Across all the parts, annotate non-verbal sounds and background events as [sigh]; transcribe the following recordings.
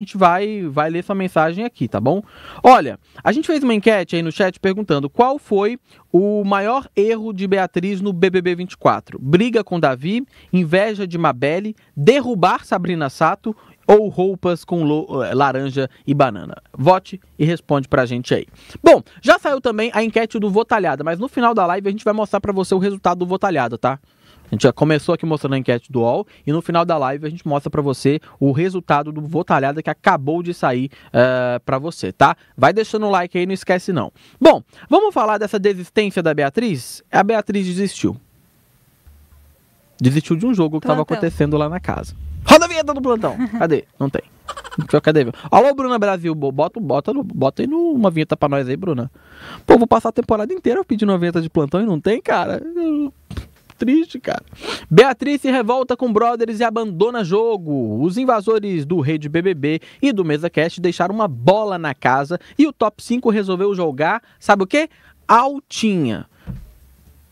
a gente vai, vai ler sua mensagem aqui, tá bom? Olha, a gente fez uma enquete aí no chat perguntando qual foi o maior erro de Beatriz no BBB 24: briga com Davi, inveja de Mabelle, derrubar Sabrina Sato ou roupas com eh, laranja e banana? Vote e responde pra gente aí. Bom, já saiu também a enquete do Votalhada, mas no final da live a gente vai mostrar para você o resultado do Votalhada, tá? A gente já começou aqui mostrando a enquete do UOL e no final da live a gente mostra para você o resultado do Votalhada que acabou de sair uh, eh, para você, tá? Vai deixando o like aí, não esquece não. Bom, vamos falar dessa desistência da Beatriz? A Beatriz desistiu. Desistiu de um jogo que estava acontecendo lá na casa. Roda a vinheta do plantão! Cadê? Não tem. Cadê? Alô, Bruna Brasil, bota, bota, bota aí uma vinheta pra nós aí, Bruna. Pô, vou passar a temporada inteira pedindo uma vinheta de plantão e não tem, cara. Eu triste, cara. Beatriz se revolta com brothers e abandona jogo. Os invasores do Rede BBB e do MesaCast deixaram uma bola na casa e o Top 5 resolveu jogar, sabe o quê? Altinha.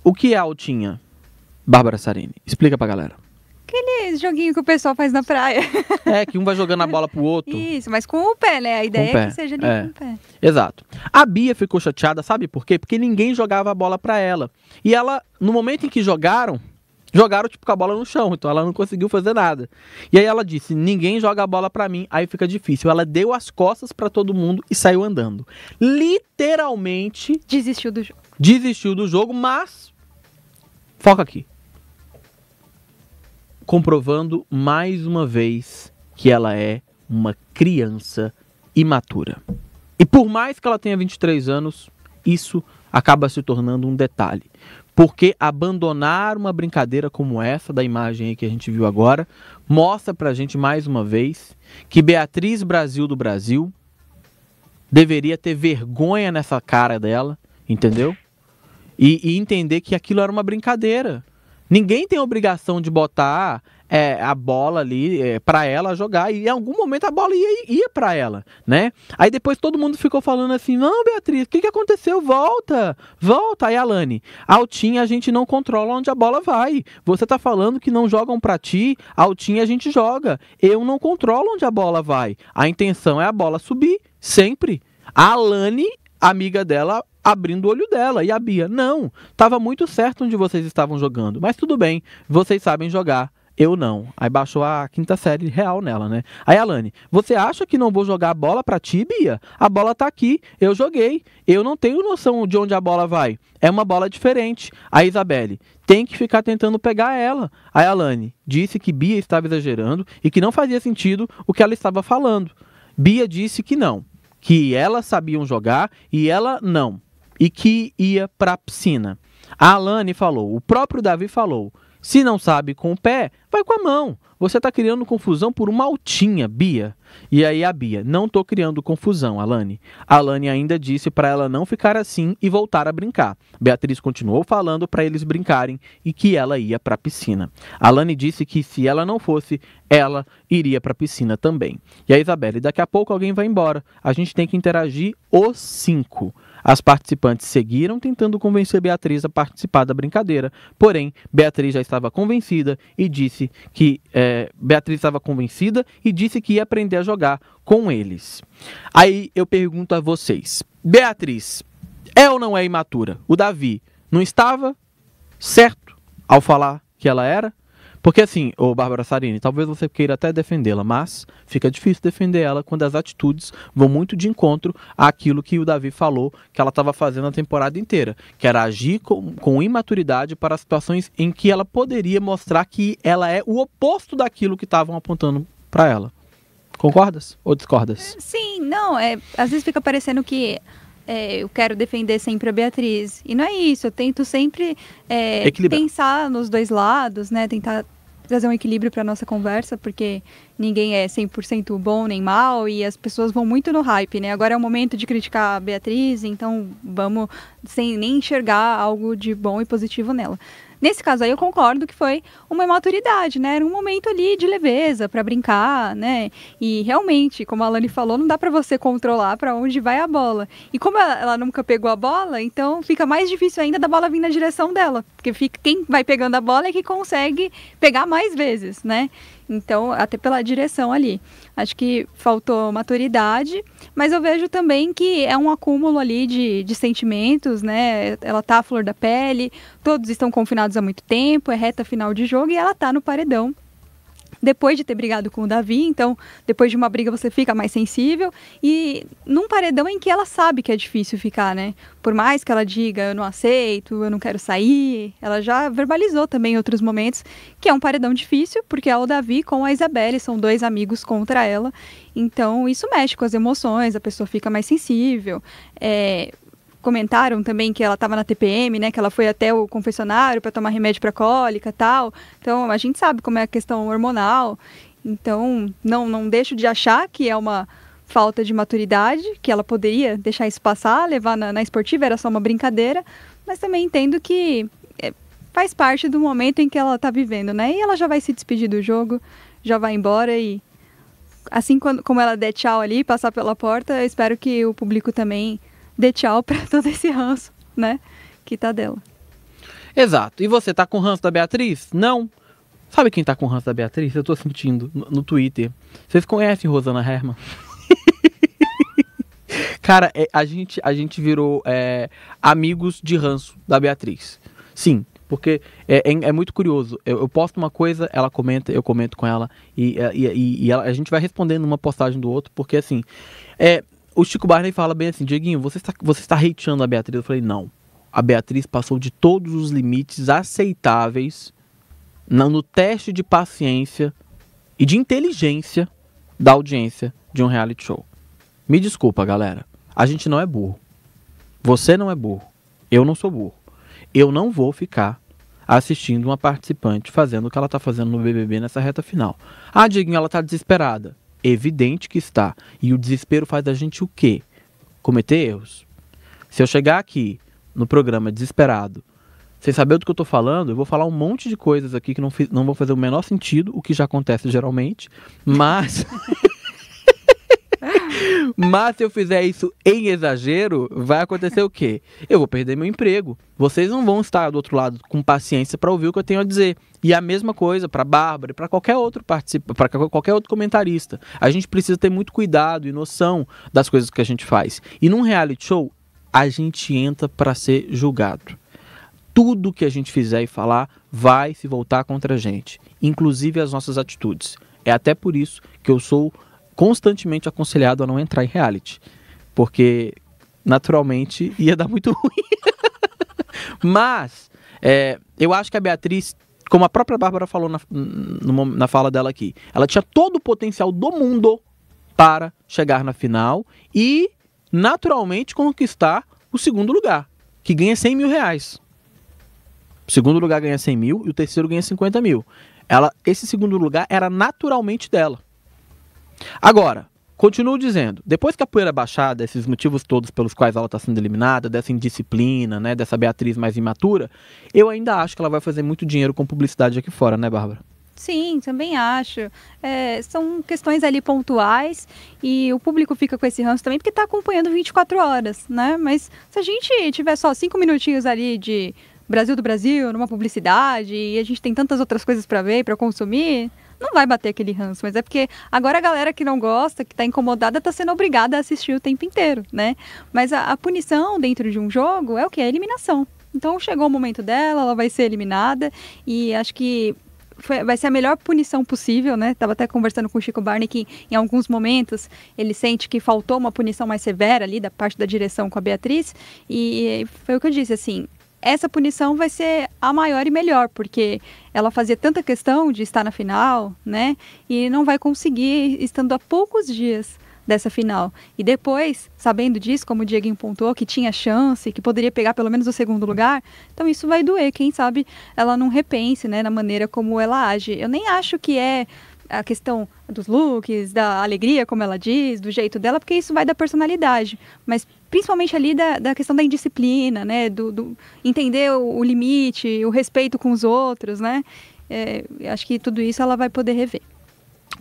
O que é altinha? Bárbara Sarini, explica pra galera. Aquele joguinho que o pessoal faz na praia. [laughs] É, que um vai jogando a bola pro outro. Isso, mas com o pé, né? A ideia é que seja nem é. com o pé. Exato. A Bia ficou chateada, sabe por quê? Porque ninguém jogava a bola pra ela. E ela, no momento em que jogaram, jogaram tipo com a bola no chão, então ela não conseguiu fazer nada. E aí ela disse: "Ninguém joga a bola para mim". Aí fica difícil. Ela deu as costas para todo mundo e saiu andando. Literalmente desistiu do jogo. Desistiu do jogo, mas foca aqui comprovando mais uma vez que ela é uma criança imatura. E por mais que ela tenha 23 anos, isso acaba se tornando um detalhe. Porque abandonar uma brincadeira como essa, da imagem que a gente viu agora, mostra pra gente mais uma vez que Beatriz Brasil do Brasil deveria ter vergonha nessa cara dela, entendeu? E, e entender que aquilo era uma brincadeira. Ninguém tem obrigação de botar é, a bola ali é, para ela jogar e em algum momento a bola ia, ia para ela, né? Aí depois todo mundo ficou falando assim: não, Beatriz, o que, que aconteceu? Volta, volta. Aí Alane, altinha a gente não controla onde a bola vai. Você tá falando que não jogam para ti, altinha a gente joga. Eu não controlo onde a bola vai. A intenção é a bola subir, sempre. A Alane amiga dela abrindo o olho dela. E a Bia, não, estava muito certo onde vocês estavam jogando. Mas tudo bem, vocês sabem jogar. Eu não. Aí baixou a quinta série real nela, né? Aí, Alane, você acha que não vou jogar a bola para ti, Bia? A bola tá aqui, eu joguei. Eu não tenho noção de onde a bola vai. É uma bola diferente. A Isabelle tem que ficar tentando pegar ela. Aí, Alane disse que Bia estava exagerando e que não fazia sentido o que ela estava falando. Bia disse que não que elas sabiam jogar e ela não, e que ia para a piscina. A Alane falou, o próprio Davi falou: se não sabe com o pé, vai com a mão. Você está criando confusão por uma altinha, Bia. E aí a Bia, não estou criando confusão, Alane. Alane ainda disse para ela não ficar assim e voltar a brincar. Beatriz continuou falando para eles brincarem e que ela ia para a piscina. Alane disse que se ela não fosse, ela iria para a piscina também. E a Isabelle, daqui a pouco alguém vai embora. A gente tem que interagir os cinco. As participantes seguiram tentando convencer Beatriz a participar da brincadeira, porém, Beatriz já estava convencida e disse que é, Beatriz estava convencida e disse que ia aprender a jogar com eles. Aí eu pergunto a vocês, Beatriz, é ou não é imatura? O Davi não estava certo ao falar que ela era? Porque assim, o Bárbara Sarini, talvez você queira até defendê-la, mas fica difícil defender ela quando as atitudes vão muito de encontro àquilo que o Davi falou que ela estava fazendo a temporada inteira, que era agir com, com imaturidade para situações em que ela poderia mostrar que ela é o oposto daquilo que estavam apontando para ela. Concordas ou discordas? É, sim, não, é, às vezes fica parecendo que é, eu quero defender sempre a Beatriz. E não é isso, eu tento sempre é, pensar nos dois lados, né? Tentar trazer um equilíbrio para nossa conversa, porque ninguém é 100% bom nem mal e as pessoas vão muito no hype, né? Agora é o momento de criticar a Beatriz, então vamos sem nem enxergar algo de bom e positivo nela. Nesse caso aí eu concordo que foi uma imaturidade, né? Era um momento ali de leveza para brincar, né? E realmente, como a Alane falou, não dá para você controlar para onde vai a bola. E como ela nunca pegou a bola, então fica mais difícil ainda da bola vir na direção dela, porque fica, quem vai pegando a bola é que consegue pegar mais vezes, né? Então, até pela direção ali. Acho que faltou maturidade, mas eu vejo também que é um acúmulo ali de, de sentimentos, né? Ela tá à flor da pele, todos estão confinados há muito tempo, é reta final de jogo e ela tá no paredão depois de ter brigado com o Davi, então depois de uma briga você fica mais sensível e num paredão em que ela sabe que é difícil ficar, né? Por mais que ela diga eu não aceito, eu não quero sair, ela já verbalizou também em outros momentos que é um paredão difícil, porque é o Davi com a Isabelle, são dois amigos contra ela. Então isso mexe com as emoções, a pessoa fica mais sensível. É, comentaram também que ela estava na TPM, né? Que ela foi até o confessionário para tomar remédio para cólica, tal. Então a gente sabe como é a questão hormonal. Então não não deixo de achar que é uma falta de maturidade, que ela poderia deixar isso passar, levar na, na esportiva era só uma brincadeira, mas também entendo que é, faz parte do momento em que ela está vivendo, né? E ela já vai se despedir do jogo, já vai embora e assim como ela der tchau ali, passar pela porta, eu espero que o público também dê tchau para [laughs] todo esse ranço, né? Que tá dela. Exato. E você tá com ranço da Beatriz? Não. Sabe quem tá com ranço da Beatriz? Eu tô sentindo no, no Twitter. Vocês conhecem Rosana Herman? [laughs] Cara, é, a gente, a gente virou é, amigos de ranço da Beatriz. Sim, porque é, é, é muito curioso. Eu, eu, posto uma coisa, ela comenta, eu comento com ela. E, e, e ela, a gente vai respondendo uma postagem do outro, porque assim. É, o Chico Barney fala bem assim, Dieguinho, você está, você está hateando a Beatriz? Eu falei, não. A Beatriz passou de todos os limites aceitáveis no, teste de paciência e de inteligência da audiência de um reality show. Me desculpa, galera. A gente não é burro. Você não é burro. Eu não sou burro. Eu não vou ficar assistindo uma participante fazendo o que ela está fazendo no BBB nessa reta final. Ah, Dieguinho, ela está desesperada. Evidente que está. E o desespero faz a gente o quê? Cometer erros. Se eu chegar aqui no programa desesperado, sem saber do que eu estou falando, eu vou falar um monte de coisas aqui que não, fiz, não vão fazer o menor sentido, o que já acontece geralmente, mas. [laughs] Mas se eu fizer isso em exagero, vai acontecer o quê? Eu vou perder meu emprego. Vocês não vão estar do outro lado com paciência para ouvir o que eu tenho a dizer. E a mesma coisa para Bárbara e para qualquer outro participa, para qualquer outro comentarista. A gente precisa ter muito cuidado e noção das coisas que a gente faz. E num reality show, a gente entra para ser julgado. Tudo que a gente fizer e falar vai se voltar contra a gente, inclusive as nossas atitudes. É até por isso que eu sou constantemente aconselhado a não entrar em reality. Porque, naturalmente, ia dar muito [laughs] ruim. Mas, é, eu acho que a Beatriz como a própria Bárbara falou na, na fala dela aqui, ela tinha todo o potencial do mundo para chegar na final e, naturalmente, conquistar o segundo lugar, que ganha 100 mil reais. O segundo lugar ganha 100 mil e o terceiro ganha 50 mil. Ela, esse segundo lugar era naturalmente dela. Agora, Continuo dizendo, depois que a poeira é baixar desses motivos todos pelos quais ela está sendo eliminada, dessa indisciplina, né, dessa Beatriz mais imatura, eu ainda acho que ela vai fazer muito dinheiro com publicidade aqui fora, né, Bárbara? Sim, também acho. É, são questões ali pontuais e o público fica com esse ranço também porque está acompanhando 24 horas, né? Mas se a gente tiver só cinco minutinhos ali de Brasil do Brasil, numa publicidade, e a gente tem tantas outras coisas para ver, para consumir, não vai bater aquele ranço, mas é porque agora a galera que não gosta, que está incomodada, está sendo obrigada a assistir o tempo inteiro, né? Mas a, a punição dentro de um jogo é o que? É eliminação. Então chegou o momento dela, ela vai ser eliminada e acho que foi, vai ser a melhor punição possível, né? Tava até conversando com o Chico Barney que em alguns momentos ele sente que faltou uma punição mais severa ali da parte da direção com a Beatriz e foi o que eu disse, assim, essa punição vai ser a maior e melhor, porque ela fazia tanta questão de estar na final, né? E não vai conseguir estando a poucos dias dessa final. E depois, sabendo disso, como o Dieguinho pontuou, que tinha chance, que poderia pegar pelo menos o segundo lugar, então isso vai doer. Quem sabe ela não repense, né, na maneira como ela age. Eu nem acho que é a questão dos looks, da alegria, como ela diz, do jeito dela, porque isso vai da personalidade. Mas principalmente ali da, da questão da indisciplina, né? Do, do entender o, o, limite, o respeito com os outros, né? É, acho que tudo isso ela vai poder rever.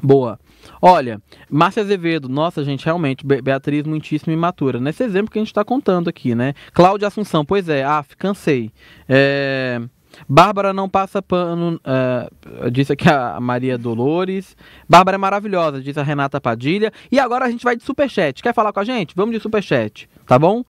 Boa. Olha, Márcia Azevedo, nossa gente, realmente, Beatriz muitíssimo imatura. Nesse exemplo que a gente está contando aqui, né? Cláudia Assunção, pois é, af, cansei. É... Bárbara não passa pano, uh, disse aqui a Maria Dolores. Bárbara é maravilhosa, disse a Renata Padilha. E agora a gente vai de superchat. Quer falar com a gente? Vamos de superchat, tá bom?